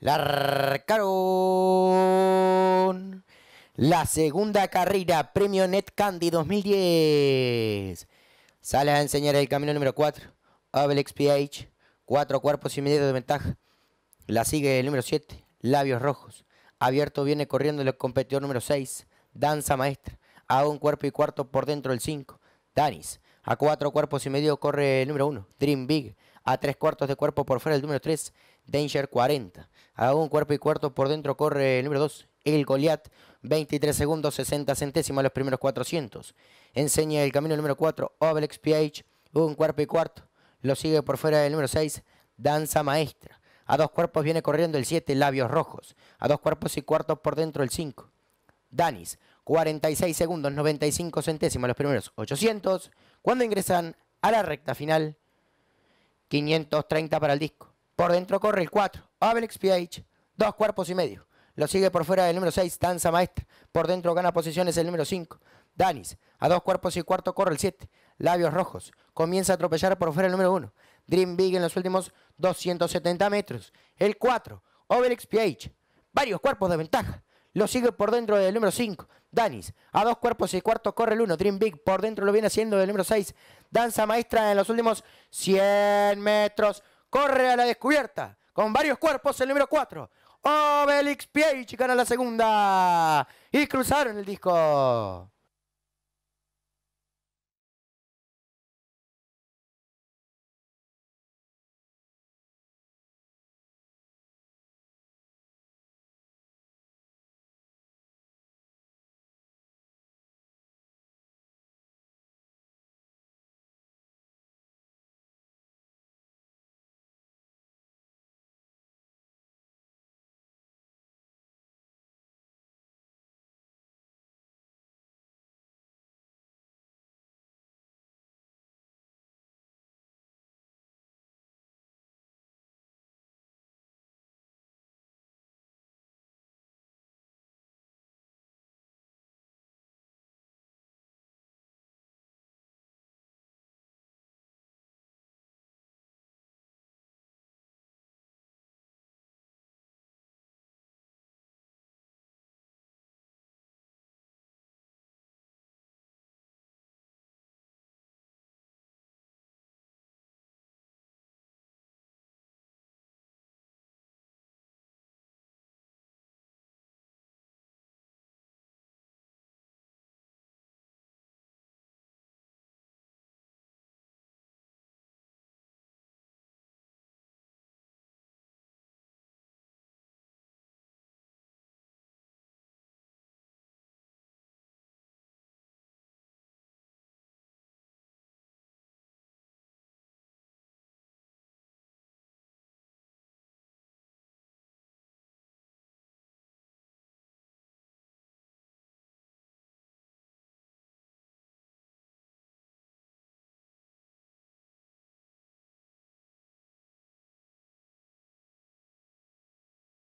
La la segunda carrera Premio Net Candy 2010. Sale a enseñar el camino número 4, Abel XPH, cuatro cuerpos y medio de ventaja. La sigue el número 7, Labios Rojos. Abierto viene corriendo el competidor número 6, Danza Maestra. A un cuerpo y cuarto por dentro el 5, Danis. A cuatro cuerpos y medio corre el número 1, Dream Big a tres cuartos de cuerpo por fuera el número 3, Danger 40. A un cuerpo y cuarto por dentro corre el número 2, el Goliat, 23 segundos, 60 a los primeros 400. Enseña el camino el número 4, Obelix PH, un cuerpo y cuarto. Lo sigue por fuera el número 6, Danza Maestra. A dos cuerpos viene corriendo el 7, Labios Rojos. A dos cuerpos y cuartos por dentro el 5. Danis, 46 segundos, 95 a los primeros 800. Cuando ingresan a la recta final, 530 para el disco. Por dentro corre el 4, Obelix PH, dos cuerpos y medio. Lo sigue por fuera del número 6, Danza Maestra. Por dentro gana posiciones el número 5, Danis. A dos cuerpos y cuarto corre el 7, Labios Rojos. Comienza a atropellar por fuera el número 1, Dream Big en los últimos 270 metros. El 4, Obelix PH. Varios cuerpos de ventaja. Lo sigue por dentro del número 5. Danis. A dos cuerpos y cuarto corre el 1. Dream Big por dentro lo viene haciendo del número 6. Danza maestra en los últimos 100 metros. Corre a la descubierta. Con varios cuerpos el número 4. Obelix Y gana la segunda. Y cruzaron el disco.